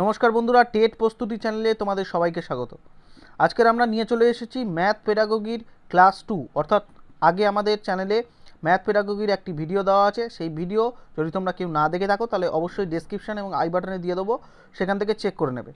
নমস্কার বন্ধুরা টেট প্রস্তুতি চ্যানেলে তোমাদের সবাইকে স্বাগত আজকের আমরা নিয়ে চলে এসেছি ম্যাথ পেডাগোগির ক্লাস টু অর্থাৎ আগে আমাদের চ্যানেলে ম্যাথ পেডাগোগির একটি ভিডিও দেওয়া আছে সেই ভিডিও যদি তোমরা কেউ না দেখে থাকো তাহলে অবশ্যই ডিসক্রিপশান এবং আই বাটনে দিয়ে দেবো সেখান থেকে চেক করে নেবে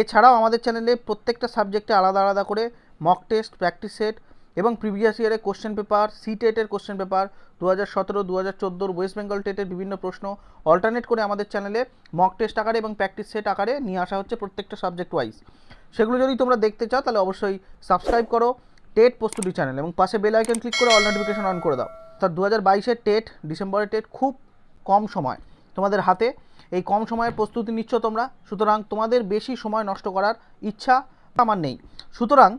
এছাড়াও আমাদের চ্যানেলে প্রত্যেকটা সাবজেক্টে আলাদা আলাদা করে মক টেস্ট প্র্যাকটিস সেট এবং প্রিভিয়াস ইয়ারের কোশ্চেন পেপার সি টেটের কোশ্চেন পেপার দু হাজার সতেরো দু হাজার চোদ্দোর ওয়েস্ট বেঙ্গল টেটের বিভিন্ন প্রশ্ন অল্টারনেট করে আমাদের চ্যানেলে মক টেস্ট আকারে এবং প্র্যাকটিস সেট আকারে নিয়ে আসা হচ্ছে প্রত্যেকটা সাবজেক্ট ওয়াইজ সেগুলো যদি তোমরা দেখতে চাও তাহলে অবশ্যই সাবস্ক্রাইব করো টেট প্রস্তুতি চ্যানেল এবং পাশে বেল আইকন ক্লিক করে অল নোটিফিকেশন অন করে দাও তার দু হাজার বাইশের টেট ডিসেম্বরের টেট খুব কম সময় তোমাদের হাতে এই কম সময়ের প্রস্তুতি নিচ্ছ তোমরা সুতরাং তোমাদের বেশি সময় নষ্ট করার ইচ্ছা আমার নেই সুতরাং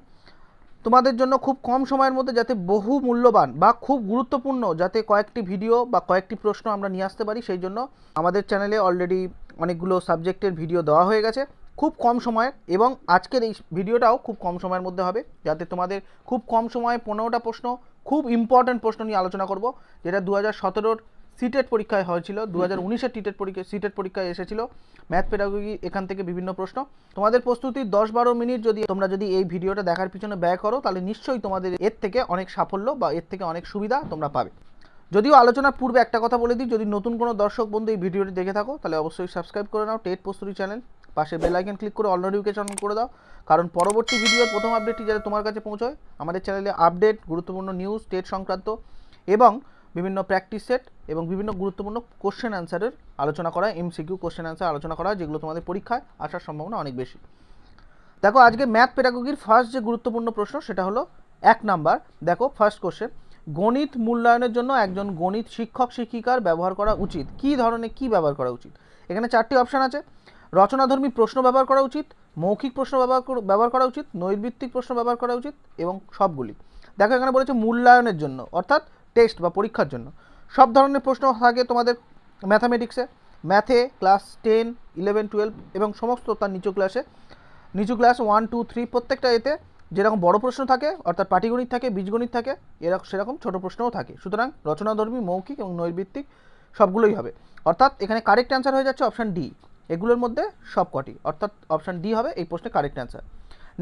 তোমাদের জন্য খুব কম সময়ের মধ্যে যাতে বহু মূল্যবান বা খুব গুরুত্বপূর্ণ যাতে কয়েকটি ভিডিও বা কয়েকটি প্রশ্ন আমরা নিয়ে আসতে পারি সেই জন্য আমাদের চ্যানেলে অলরেডি অনেকগুলো সাবজেক্টের ভিডিও দেওয়া হয়ে গেছে খুব কম সময়ে এবং আজকের এই ভিডিওটাও খুব কম সময়ের মধ্যে হবে যাতে তোমাদের খুব কম সময়ে পনেরোটা প্রশ্ন খুব ইম্পর্ট্যান্ট প্রশ্ন নিয়ে আলোচনা করব যেটা দু হাজার সতেরোর সিটেট e পরীক্ষায় হয়েছিল দু হাজার উনিশের টিটেট e পরীক্ষা সিটেট e পরীক্ষায় এসেছিল ম্যাথ পেডাগোগি এখান থেকে বিভিন্ন প্রশ্ন তোমাদের প্রস্তুতি দশ বারো মিনিট যদি তোমরা যদি এই ভিডিওটা দেখার পিছনে ব্যয় করো তাহলে নিশ্চয়ই তোমাদের এর থেকে অনেক সাফল্য বা এর থেকে অনেক সুবিধা তোমরা পাবে যদিও আলোচনার পূর্বে একটা কথা বলে দিই যদি নতুন কোনো দর্শক বন্ধু এই ভিডিওটি দেখে থাকো তাহলে অবশ্যই সাবস্ক্রাইব করে নাও টেট প্রস্তুতি চ্যানেল পাশে বেলাইকেন ক্লিক করে অল নোটিফিকেশন করে দাও কারণ পরবর্তী ভিডিওর প্রথম আপডেটটি যাতে তোমার কাছে পৌঁছয় আমাদের চ্যানেলে আপডেট গুরুত্বপূর্ণ নিউজ টেট সংক্রান্ত এবং বিভিন্ন প্র্যাকটিস সেট এবং বিভিন্ন গুরুত্বপূর্ণ কোশ্চেন অ্যান্সারের আলোচনা করা এমসিকিউ কোশ্চেন অ্যান্সার আলোচনা করা যেগুলো তোমাদের পরীক্ষায় আসার সম্ভাবনা অনেক বেশি দেখো আজকে ম্যাথ পেডাগোগির ফার্স্ট যে গুরুত্বপূর্ণ প্রশ্ন সেটা হলো এক নাম্বার দেখো ফার্স্ট কোশ্চেন গণিত মূল্যায়নের জন্য একজন গণিত শিক্ষক শিক্ষিকার ব্যবহার করা উচিত কি ধরনের কি ব্যবহার করা উচিত এখানে চারটি অপশান আছে রচনাধর্মী প্রশ্ন ব্যবহার করা উচিত মৌখিক প্রশ্ন ব্যবহার ব্যবহার করা উচিত নৈর্ভিত্তিক প্রশ্ন ব্যবহার করা উচিত এবং সবগুলি দেখো এখানে বলেছে মূল্যায়নের জন্য অর্থাৎ টেস্ট বা পরীক্ষার জন্য সব ধরনের প্রশ্ন থাকে তোমাদের ম্যাথামেটিক্সে ম্যাথে ক্লাস টেন ইলেভেন টুয়েলভ এবং সমস্ত তার নিচু ক্লাসে নিচু ক্লাস ওয়ান টু থ্রি প্রত্যেকটা এতে যেরকম বড় প্রশ্ন থাকে অর্থাৎ পাটিগণিত থাকে বীজগণিত থাকে এরকম সেরকম ছোটো প্রশ্নও থাকে সুতরাং রচনাধর্মী মৌখিক এবং নৈর্ভিত্তিক সবগুলোই হবে অর্থাৎ এখানে কারেক্ট অ্যান্সার হয়ে যাচ্ছে অপশান ডি এগুলোর মধ্যে সব কটি অর্থাৎ অপশান ডি হবে এই প্রশ্নে কারেক্ট অ্যান্সার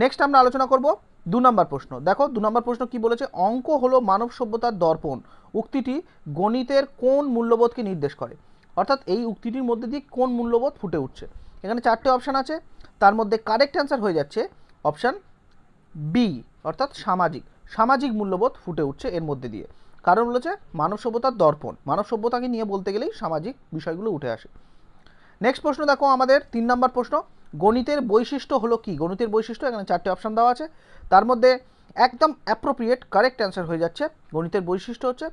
নেক্সট আমরা আলোচনা করব দু নম্বর প্রশ্ন দেখো দু নম্বর প্রশ্ন কি বলেছে অঙ্ক হলো মানব সভ্যতার দর্পণ উক্তিটি গণিতের কোন মূল্যবোধকে নির্দেশ করে অর্থাৎ এই উক্তিটির মধ্যে দিয়ে কোন মূল্যবোধ ফুটে উঠছে এখানে চারটে অপশান আছে তার মধ্যে কারেক্ট অ্যান্সার হয়ে যাচ্ছে অপশান বি অর্থাৎ সামাজিক সামাজিক মূল্যবোধ ফুটে উঠছে এর মধ্যে দিয়ে কারণ বলেছে মানব সভ্যতার দর্পণ মানব সভ্যতাকে নিয়ে বলতে গেলেই সামাজিক বিষয়গুলো উঠে আসে নেক্সট প্রশ্ন দেখো আমাদের তিন নম্বর প্রশ্ন গণিতের বৈশিষ্ট্য হলো কি গণিতের বৈশিষ্ট্য এখানে চারটে অপশান দেওয়া আছে তার মধ্যে একদম অ্যাপ্রোপ্রিয়েট কারেক্ট অ্যান্সার হয়ে যাচ্ছে গণিতের বৈশিষ্ট্য হচ্ছে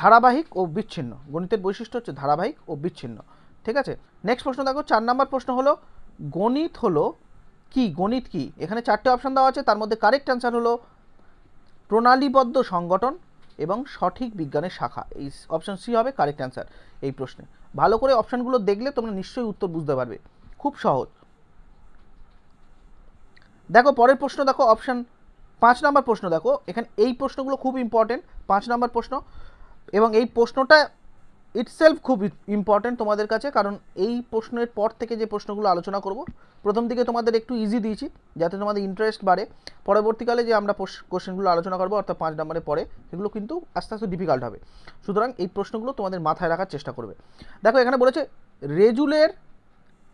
ধারাবাহিক ও বিচ্ছিন্ন গণিতের বৈশিষ্ট্য হচ্ছে ধারাবাহিক ও বিচ্ছিন্ন ঠিক আছে নেক্সট প্রশ্ন দেখো চার নম্বর প্রশ্ন হলো গণিত হলো কি গণিত কি এখানে চারটে অপশান দেওয়া আছে তার মধ্যে কারেক্ট অ্যান্সার হলো প্রণালীবদ্ধ সংগঠন এবং সঠিক বিজ্ঞানের শাখা এই অপশান সি হবে কারেক্ট অ্যান্সার এই প্রশ্নে ভালো করে অপশানগুলো দেখলে তোমরা নিশ্চয়ই উত্তর বুঝতে পারবে খুব সহজ দেখো পরের প্রশ্ন দেখো অপশান পাঁচ নাম্বার প্রশ্ন দেখো এখানে এই প্রশ্নগুলো খুব ইম্পর্টেন্ট পাঁচ নাম্বার প্রশ্ন এবং এই প্রশ্নটা ইটসেলফ খুব ইম্পর্ট্যান্ট তোমাদের কাছে কারণ এই প্রশ্নের পর থেকে যে প্রশ্নগুলো আলোচনা করব প্রথম দিকে তোমাদের একটু ইজি দিয়েছি যাতে তোমাদের ইন্টারেস্ট বাড়ে পরবর্তীকালে যে আমরা কোশ্চেনগুলো আলোচনা করবো অর্থাৎ পাঁচ নম্বরে পরে সেগুলো কিন্তু আস্তে আস্তে ডিফিকাল্ট হবে সুতরাং এই প্রশ্নগুলো তোমাদের মাথায় রাখার চেষ্টা করবে দেখো এখানে বলেছে রেজুলের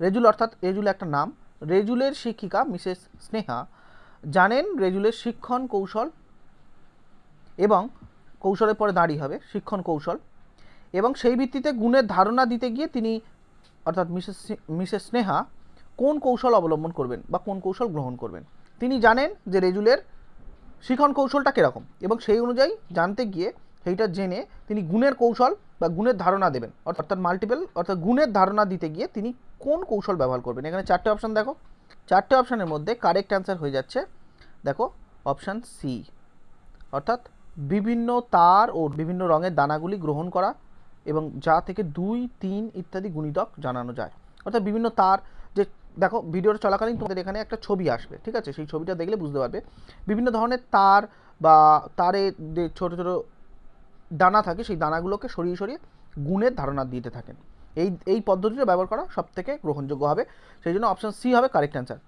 রেজুল অর্থাৎ রেজুল একটা নাম রেজুলের শিক্ষিকা মিসেস স্নেহা জানেন রেজুলের শিক্ষণ কৌশল এবং কৌশলের পরে দাঁড়িয়ে হবে শিক্ষণ কৌশল এবং সেই ভিত্তিতে গুণের ধারণা দিতে গিয়ে তিনি অর্থাৎ মিসেস মিসেস স্নেহা কোন কৌশল অবলম্বন করবেন বা কোন কৌশল গ্রহণ করবেন তিনি জানেন যে রেজুলের শিখন কৌশলটা কীরকম এবং সেই অনুযায়ী জানতে গিয়ে সেইটা জেনে তিনি গুণের কৌশল বা গুণের ধারণা দেবেন অর্থাৎ মাল্টিপল অর্থাৎ গুণের ধারণা দিতে গিয়ে তিনি কোন কৌশল ব্যবহার করবেন এখানে চারটে অপশান দেখো চারটে অপশানের মধ্যে কারেক্ট অ্যান্সার হয়ে যাচ্ছে দেখো অপশান সি অর্থাৎ বিভিন্ন তার ও বিভিন্ন রঙের দানাগুলি গ্রহণ করা এবং যা থেকে দুই তিন ইত্যাদি গুণিতক জানানো যায় অর্থাৎ বিভিন্ন তার যে দেখো ভিডিওটা চলাকালীন তোমাদের এখানে একটা ছবি আসবে ঠিক আছে সেই ছবিটা দেখলে বুঝতে পারবে বিভিন্ন ধরনের তার বা তারে যে ছোটো ছোটো দানা থাকে সেই দানাগুলোকে সরিয়ে সরিয়ে গুণের ধারণা দিতে থাকেন এই এই পদ্ধতিটা ব্যবহার করা সব থেকে গ্রহণযোগ্য হবে সেই জন্য অপশান সি হবে কারেক্ট অ্যান্সার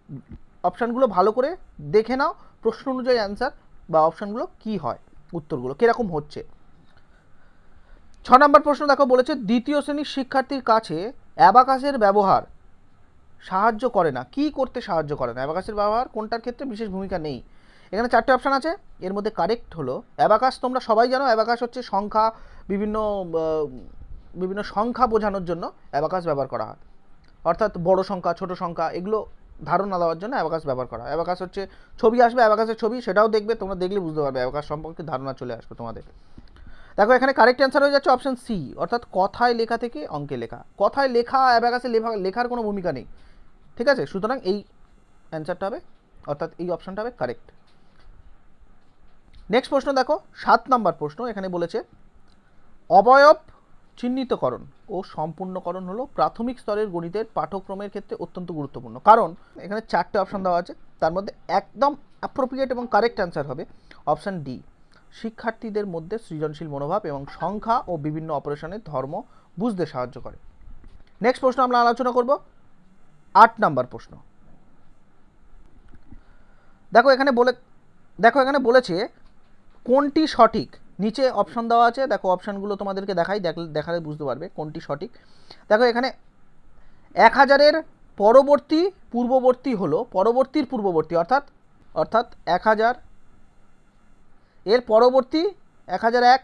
অপশানগুলো ভালো করে দেখে নাও প্রশ্ন অনুযায়ী অ্যান্সার বা অপশানগুলো কি হয় উত্তরগুলো কীরকম হচ্ছে ছ নম্বর প্রশ্ন দেখো বলেছে দ্বিতীয় শ্রেণীর শিক্ষার্থীর কাছে অ্যাবাকাসের ব্যবহার সাহায্য করে না কি করতে সাহায্য করে না অ্যাবাকাসের ব্যবহার কোনটার ক্ষেত্রে বিশেষ ভূমিকা নেই এখানে চারটে অপশান আছে এর মধ্যে কারেক্ট হলো অ্যাবাকাস তোমরা সবাই জানো অ্যাবাকাস হচ্ছে সংখ্যা বিভিন্ন বিভিন্ন সংখ্যা বোঝানোর জন্য অ্যাবাকাস ব্যবহার করা হয় অর্থাৎ বড় সংখ্যা ছোট সংখ্যা এগুলো ধারণা দেওয়ার জন্য অ্যাবাকাস ব্যবহার করা হয় অ্যাবাকাস হচ্ছে ছবি আসবে অ্যাবাকাসের ছবি সেটাও দেখবে তোমরা দেখলে বুঝতে পারবে অ্যাবাকাস সম্পর্কে ধারণা চলে আসবে তোমাদের দেখো এখানে কারেক্ট অ্যান্সার হয়ে যাচ্ছে অপশান সি অর্থাৎ কথায় লেখা থেকে অঙ্কে লেখা কথায় লেখা অ্যাবাকাসে লেখা লেখার কোনো ভূমিকা নেই ঠিক আছে সুতরাং এই অ্যান্সারটা হবে অর্থাৎ এই অপশানটা হবে কারেক্ট নেক্সট প্রশ্ন দেখো সাত নাম্বার প্রশ্ন এখানে বলেছে অবয়ব চিহ্নিতকরণ ও সম্পূর্ণকরণ হলো প্রাথমিক স্তরের গণিতের পাঠ্যক্রমের ক্ষেত্রে অত্যন্ত গুরুত্বপূর্ণ কারণ এখানে চারটে অপশান দেওয়া আছে তার মধ্যে একদম অ্যাপ্রোপ্রিয়েট এবং কারেক্ট অ্যান্সার হবে অপশান ডি শিক্ষার্থীদের মধ্যে সৃজনশীল মনোভাব এবং সংখ্যা ও বিভিন্ন অপারেশনের ধর্ম বুঝতে সাহায্য করে নেক্সট প্রশ্ন আমরা আলোচনা করব আট নাম্বার প্রশ্ন দেখো এখানে বলে দেখো এখানে বলেছে কোনটি সঠিক নিচে অপশান দেওয়া আছে দেখো অপশানগুলো তোমাদেরকে দেখাই দেখালে বুঝতে পারবে কোনটি সঠিক দেখো এখানে এক হাজারের পরবর্তী পূর্ববর্তী হলো পরবর্তীর পূর্ববর্তী অর্থাৎ অর্থাৎ এক হাজার এর পরবর্তী এক হাজার এক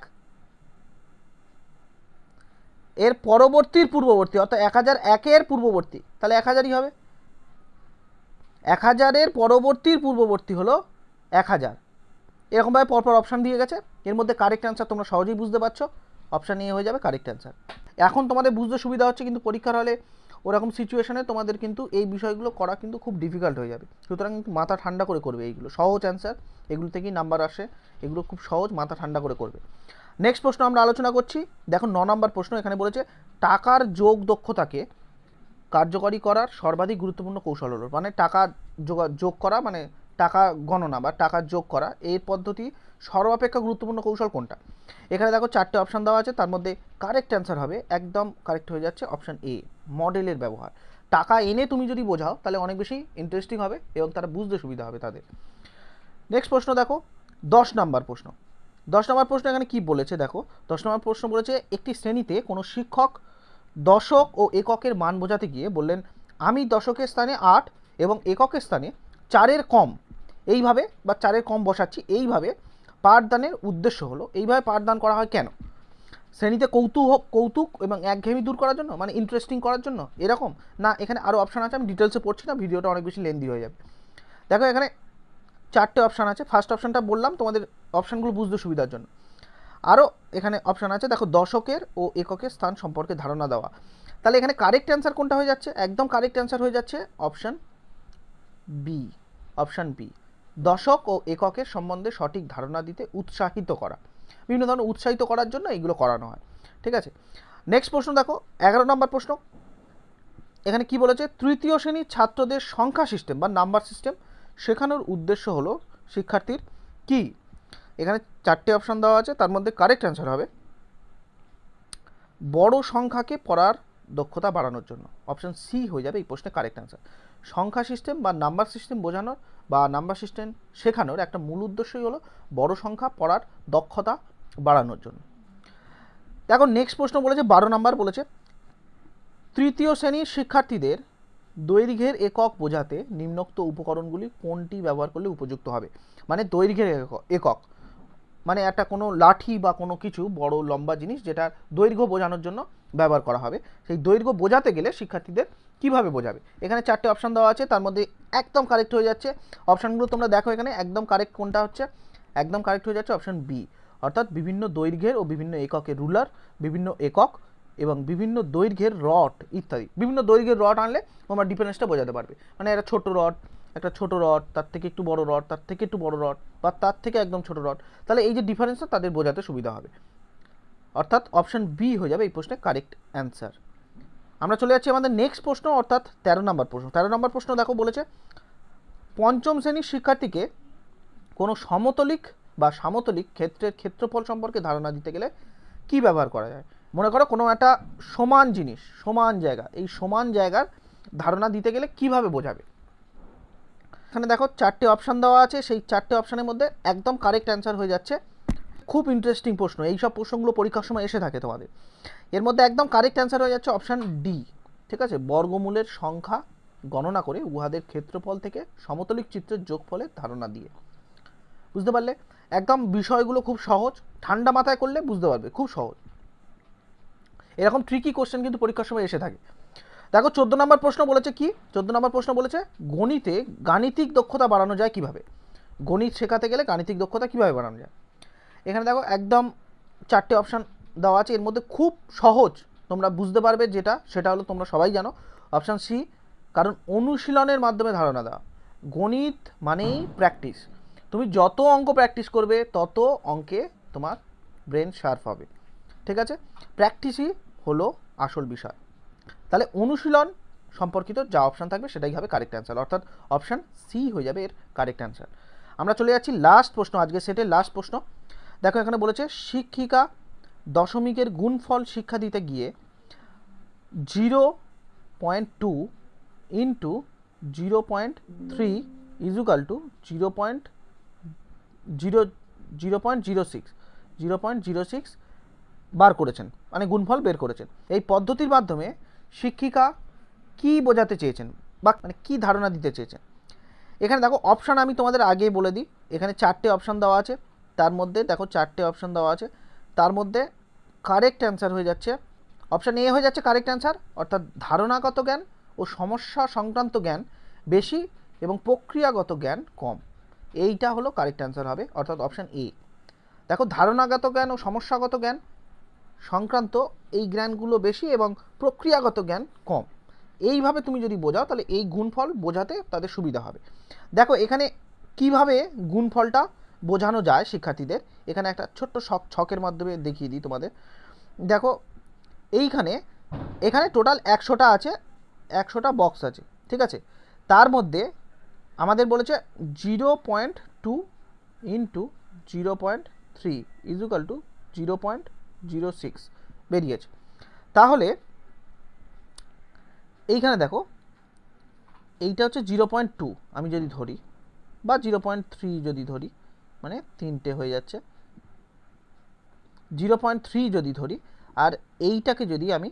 এর পরবর্তীর পূর্ববর্তী অর্থাৎ এক হাজার একের পূর্ববর্তী তাহলে এক হাজারই হবে এক হাজারের পরবর্তীর পূর্ববর্তী হলো এক হাজার এরকমভাবে পরপর অপশান দিয়ে গেছে এর মধ্যে কারেক্ট অ্যান্সার তোমরা সহজেই বুঝতে পারছো অপশান নিয়ে হয়ে যাবে কারেক্ট অ্যান্সার এখন তোমাদের বুঝতে সুবিধা হচ্ছে কিন্তু পরীক্ষার হলে ওরকম সিচুয়েশানে তোমাদের কিন্তু এই বিষয়গুলো করা কিন্তু খুব ডিফিকাল্ট হয়ে যাবে সুতরাং কিন্তু মাথা ঠান্ডা করে করবে এইগুলো সহজ অ্যান্সার এগুলো থেকেই নাম্বার আসে এগুলো খুব সহজ মাথা ঠান্ডা করে করবে নেক্সট প্রশ্ন আমরা আলোচনা করছি দেখো ন নম্বর প্রশ্ন এখানে বলেছে টাকার যোগ দক্ষতাকে কার্যকরী করার সর্বাধিক গুরুত্বপূর্ণ কৌশল হলো মানে টাকা যোগ করা মানে টাকা গণনা বা টাকা যোগ করা এই পদ্ধতি সর্বাপেক্ষা গুরুত্বপূর্ণ কৌশল কোনটা এখানে দেখো চারটে অপশান দেওয়া আছে তার মধ্যে কারেক্ট অ্যান্সার হবে একদম কারেক্ট হয়ে যাচ্ছে অপশান এ মডেলের ব্যবহার টাকা এনে তুমি যদি বোঝাও তাহলে অনেক বেশি ইন্টারেস্টিং হবে এবং তারা বুঝতে সুবিধা হবে তাদের নেক্সট প্রশ্ন দেখো দশ নাম্বার প্রশ্ন দশ নম্বর প্রশ্ন এখানে কি বলেছে দেখো দশ নম্বর প্রশ্ন বলেছে একটি শ্রেণীতে কোনো শিক্ষক দশক ও এককের মান বোঝাতে গিয়ে বললেন আমি দশকের স্থানে আট এবং এককের স্থানে চারের কম এইভাবে বা চারের কম বসাচ্ছি এইভাবে পাঠদানের উদ্দেশ্য হলো এইভাবে পাঠদান করা হয় কেন শ্রেণীতে কৌতুক কৌতুক এবং একঘেয়েমি দূর করার জন্য মানে ইন্টারেস্টিং করার জন্য এরকম না এখানে আরও অপশান আছে আমি ডিটেলসে পড়ছি না ভিডিওটা অনেক বেশি লেন্দি হয়ে যাবে দেখো এখানে চারটে অপশান আছে ফার্স্ট অপশানটা বললাম তোমাদের অপশানগুলো বুঝতে সুবিধার জন্য আরও এখানে অপশান আছে দেখো দশকের ও এককের স্থান সম্পর্কে ধারণা দেওয়া তাহলে এখানে কারেক্ট অ্যান্সার কোনটা হয়ে যাচ্ছে একদম কারেক্ট অ্যান্সার হয়ে যাচ্ছে অপশান বি অপশান বি দশক ও এককের সম্বন্ধে সঠিক ধারণা দিতে উৎসাহিত করা বিভিন্ন ধরনের উৎসাহিত করার জন্য এইগুলো করানো হয় ঠিক আছে নেক্সট প্রশ্ন দেখো এগারো নম্বর প্রশ্ন এখানে কি বলেছে তৃতীয় শ্রেণীর ছাত্রদের সংখ্যা সিস্টেম বা নাম্বার সিস্টেম শেখানোর উদ্দেশ্য হলো শিক্ষার্থীর কি এখানে চারটে অপশান দেওয়া আছে তার মধ্যে কারেক্ট অ্যান্সার হবে বড় সংখ্যাকে পড়ার দক্ষতা বাড়ানোর জন্য অপশান সি হয়ে যাবে এই প্রশ্নে কারেক্ট অ্যান্সার সংখ্যা সিস্টেম বা নাম্বার সিস্টেম বোঝানোর বা নাম্বার সিস্টেম শেখানোর একটা মূল উদ্দেশ্যই হলো বড় সংখ্যা পড়ার দক্ষতা বাড়ানোর জন্য এখন নেক্সট প্রশ্ন বলেছে বারো নাম্বার বলেছে তৃতীয় শ্রেণীর শিক্ষার্থীদের দৈর্ঘ্যের একক বোঝাতে নিম্নোক্ত উপকরণগুলি কোনটি ব্যবহার করলে উপযুক্ত হবে মানে দৈর্ঘ্যের একক মানে একটা কোনো লাঠি বা কোনো কিছু বড় লম্বা জিনিস যেটা দৈর্ঘ্য বোঝানোর জন্য ব্যবহার করা হবে সেই দৈর্ঘ্য বোঝাতে গেলে শিক্ষার্থীদের কিভাবে বোঝাবে এখানে চারটে অপশান দেওয়া আছে তার মধ্যে একদম কারেক্ট হয়ে যাচ্ছে অপশানগুলো তোমরা দেখো এখানে একদম কারেক্ট কোনটা হচ্ছে একদম কারেক্ট হয়ে যাচ্ছে অপশান বি অর্থাৎ বিভিন্ন দৈর্ঘ্যের ও বিভিন্ন এককের রুলার বিভিন্ন একক এবং বিভিন্ন দৈর্ঘ্যের রড ইত্যাদি বিভিন্ন দৈর্ঘ্যের রড আনলে তোমরা ডিফারেন্সটা বোঝাতে পারবে মানে একটা ছোট রড একটা ছোট রড তার থেকে একটু বড় রড তার থেকে একটু বড় রড বা তার থেকে একদম ছোট রড তাহলে এই যে ডিফারেন্সটা তাদের বোঝাতে সুবিধা হবে অর্থাৎ অপশান বি হয়ে যাবে এই প্রশ্নে কারেক্ট অ্যান্সার আমরা চলে যাচ্ছি আমাদের নেক্সট প্রশ্ন অর্থাৎ তেরো নম্বর প্রশ্ন তেরো নম্বর প্রশ্ন দেখো বলেছে পঞ্চম শ্রেণীর শিক্ষার্থীকে কোনো সমতলিক বা সামতলিক ক্ষেত্রের ক্ষেত্রফল সম্পর্কে ধারণা দিতে গেলে কি ব্যবহার করা যায় মনে করো কোনো একটা সমান জিনিস সমান জায়গা এই সমান জায়গার ধারণা দিতে গেলে কিভাবে বোঝাবে এখানে দেখো চারটে অপশান দেওয়া আছে সেই চারটে অপশানের মধ্যে একদম কারেক্ট অ্যান্সার হয়ে যাচ্ছে খুব ইন্টারেস্টিং প্রশ্ন এই সব প্রশ্নগুলো পরীক্ষার সময় এসে থাকে তোমাদের এর মধ্যে একদম কারেক্ট অ্যান্সার হয়ে যাচ্ছে অপশান ডি ঠিক আছে বর্গমূলের সংখ্যা গণনা করে উহাদের ক্ষেত্রফল থেকে সমতলিক চিত্রের যোগফলের ধারণা দিয়ে বুঝতে পারলে একদম বিষয়গুলো খুব সহজ ঠান্ডা মাথায় করলে বুঝতে পারবে খুব সহজ এরকম ট্রিকি কোশ্চেন কিন্তু পরীক্ষার সময় এসে থাকে দেখো চোদ্দ নম্বর প্রশ্ন বলেছে কি চোদ্দ নম্বর প্রশ্ন বলেছে গণিতে গাণিতিক দক্ষতা বাড়ানো যায় কিভাবে গণিত শেখাতে গেলে গাণিতিক দক্ষতা কিভাবে বাড়ানো যায় এখানে দেখো একদম চারটে অপশান দেওয়া আছে এর মধ্যে খুব সহজ তোমরা বুঝতে পারবে যেটা সেটা হলো তোমরা সবাই জানো অপশান সি কারণ অনুশীলনের মাধ্যমে ধারণা দেওয়া গণিত মানেই প্র্যাকটিস তুমি যত অঙ্ক প্র্যাকটিস করবে তত অঙ্কে তোমার ব্রেন শার্প হবে ঠিক আছে প্র্যাকটিসই হলো আসল বিষয় তাহলে অনুশীলন সম্পর্কিত যা অপশান থাকবে সেটাই হবে কারেক্ট অ্যান্সার অর্থাৎ অপশান সি হয়ে যাবে এর কারেক্ট অ্যান্সার আমরা চলে যাচ্ছি লাস্ট প্রশ্ন আজকে সেটের লাস্ট প্রশ্ন দেখো এখানে বলেছে শিক্ষিকা দশমিকের গুণফল শিক্ষা দিতে গিয়ে zero point two into zero point three equal two zero point zero zero point zero six zero point zero six বার করেছেন মানে গুণফল বের করেছেন এই পদ্ধতির মাধ্যমে শিক্ষিকা কি বোঝাতে চেয়েছেন বা মানে কী ধারণা দিতে চেয়েছেন এখানে দেখো অপশান আমি তোমাদের আগেই বলে দিই এখানে চারটে অপশান দেওয়া আছে তার মধ্যে দেখো চারটে অপশান দেওয়া আছে তার মধ্যে কারেক্ট অ্যান্সার হয়ে যাচ্ছে অপশান এ হয়ে যাচ্ছে কারেক্ট অ্যান্সার অর্থাৎ ধারণাগত জ্ঞান ও সমস্যা সংক্রান্ত জ্ঞান বেশি এবং প্রক্রিয়াগত জ্ঞান কম এইটা হলো কারেক্ট অ্যান্সার হবে অর্থাৎ অপশান এ দেখো ধারণাগত জ্ঞান ও সমস্যাগত জ্ঞান সংক্রান্ত এই জ্ঞানগুলো বেশি এবং প্রক্রিয়াগত জ্ঞান কম এইভাবে তুমি যদি বোঝাও তাহলে এই গুণফল বোঝাতে তাদের সুবিধা হবে দেখো এখানে কিভাবে গুণফলটা বোঝানো যায় শিক্ষার্থীদের এখানে একটা ছোট্ট শখ ছকের মাধ্যমে দেখিয়ে দিই তোমাদের দেখো এইখানে এখানে টোটাল একশোটা আছে একশোটা বক্স আছে ঠিক আছে তার মধ্যে আমাদের বলেছে zero point two into zero point three equal two zero point zero six বেরিয়েছে তাহলে এইখানে দেখো এইটা হচ্ছে জিরো পয়েন্ট টু আমি যদি ধরি বা জিরো পয়েন্ট থ্রি যদি ধরি মানে তিনটে হয়ে যাচ্ছে জিরো পয়েন্ট থ্রি যদি ধরি আর এইটাকে যদি আমি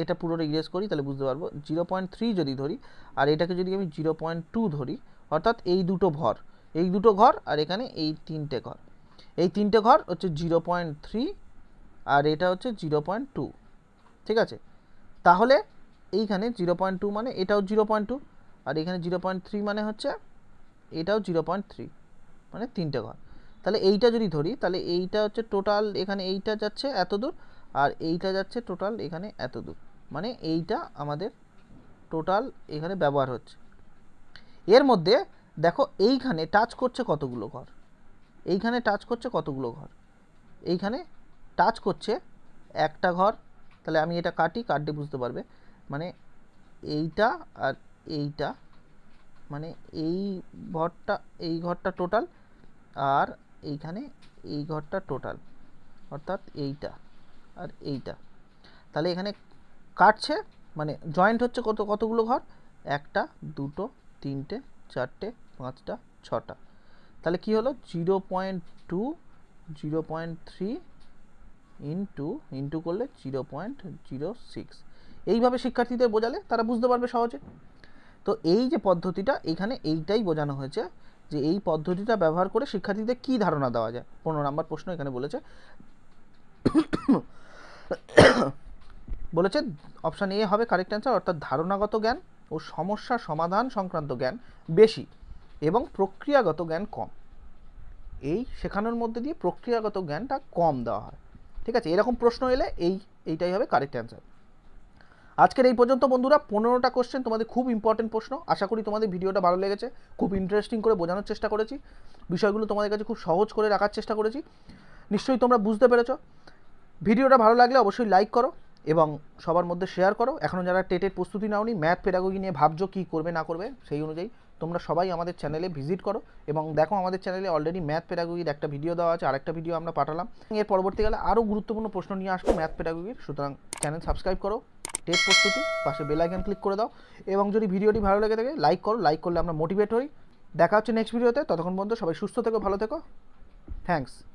এটা পুরোটা ইরেজ করি তাহলে বুঝতে পারবো জিরো পয়েন্ট থ্রি যদি ধরি আর এটাকে যদি আমি জিরো পয়েন্ট টু ধরি অর্থাৎ এই দুটো ঘর এই দুটো ঘর আর এখানে এই তিনটে ঘর এই তিনটে ঘর হচ্ছে জিরো পয়েন্ট থ্রি আর এটা হচ্ছে জিরো পয়েন্ট টু ঠিক আছে তাহলে এইখানে জিরো পয়েন্ট টু মানে এটাও জিরো পয়েন্ট টু আর এখানে জিরো পয়েন্ট থ্রি মানে হচ্ছে এটাও জিরো পয়েন্ট থ্রি মানে তিনটে ঘর তাহলে এইটা যদি ধরি তাহলে এইটা হচ্ছে টোটাল এখানে এইটা যাচ্ছে এত দূর আর এইটা যাচ্ছে টোটাল এখানে এত দূর মানে এইটা আমাদের টোটাল এখানে ব্যবহার হচ্ছে এর মধ্যে দেখো এইখানে টাচ করছে কতগুলো ঘর এইখানে টাচ করছে কতগুলো ঘর এইখানে টাচ করছে একটা ঘর তাহলে আমি এটা কাটি কাটি বুঝতে পারবে মানে এইটা আর এইটা মানে এই ঘরটা এই ঘরটা টোটাল আর এইখানে এই ঘরটা টোটাল অর্থাৎ এইটা আর এইটা তাহলে এখানে কাটছে মানে জয়েন্ট হচ্ছে কত কতগুলো ঘর একটা দুটো তিনটে চারটে পাঁচটা ছটা তাহলে কি হলো zero point two zero point three into into করলে জিরো পয়েন্ট জিরো সিক্স এইভাবে শিক্ষার্থীদের বোঝালে তারা বুঝতে পারবে সহজে তো এই যে পদ্ধতিটা এখানে এইটাই বোঝানো হয়েছে যে এই পদ্ধতিটা ব্যবহার করে শিক্ষার্থীদের কি ধারণা দেওয়া যায় পনেরো নম্বর প্রশ্ন এখানে বলেছে বলেছে অপশান এ হবে কারেক্ট অ্যান্সার অর্থাৎ ধারণাগত জ্ঞান ও সমস্যা সমাধান সংক্রান্ত জ্ঞান বেশি এবং প্রক্রিয়াগত জ্ঞান কম এই শেখানোর মধ্যে দিয়ে প্রক্রিয়াগত জ্ঞানটা কম দেওয়া হয় ঠিক আছে এরকম প্রশ্ন এলে এই এইটাই হবে কারেক্ট অ্যান্সার আজকের এই পর্যন্ত বন্ধুরা পনেরোটা কোশ্চেন তোমাদের খুব ইম্পর্টেন্ট প্রশ্ন আশা করি তোমাদের ভিডিওটা ভালো লেগেছে খুব ইন্টারেস্টিং করে বোঝানোর চেষ্টা করেছি বিষয়গুলো তোমাদের কাছে খুব সহজ করে রাখার চেষ্টা করেছি নিশ্চয়ই তোমরা বুঝতে পেরেছ ভিডিওটা ভালো লাগলে অবশ্যই লাইক করো এবং সবার মধ্যে শেয়ার করো এখনও যারা টেটের প্রস্তুতি নাওনি ম্যাথ পেডাগোগি নিয়ে ভাবছো কী করবে না করবে সেই অনুযায়ী তোমরা সবাই আমাদের চ্যানেলে ভিজিট করো এবং দেখো আমাদের চ্যানেলে অলরেডি ম্যাথ পেডাগুগির একটা ভিডিও দেওয়া আছে আরেকটা ভিডিও আমরা পাঠালাম এর পরবর্তীকালে আরও গুরুত্বপূর্ণ প্রশ্ন নিয়ে আসবো ম্যাথ পেডাগুগির সুতরাং চ্যানেল সাবস্ক্রাইব করো টেস্ট প্রস্তুতি পাশে বেলাইকন ক্লিক করে দাও এবং যদি ভিডিওটি ভালো লেগে থাকে লাইক করো লাইক করলে আমরা মোটিভেট হই দেখা হচ্ছে নেক্সট ভিডিওতে ততক্ষণ পর্যন্ত সবাই সুস্থ থেকো ভালো থেকো থ্যাংকস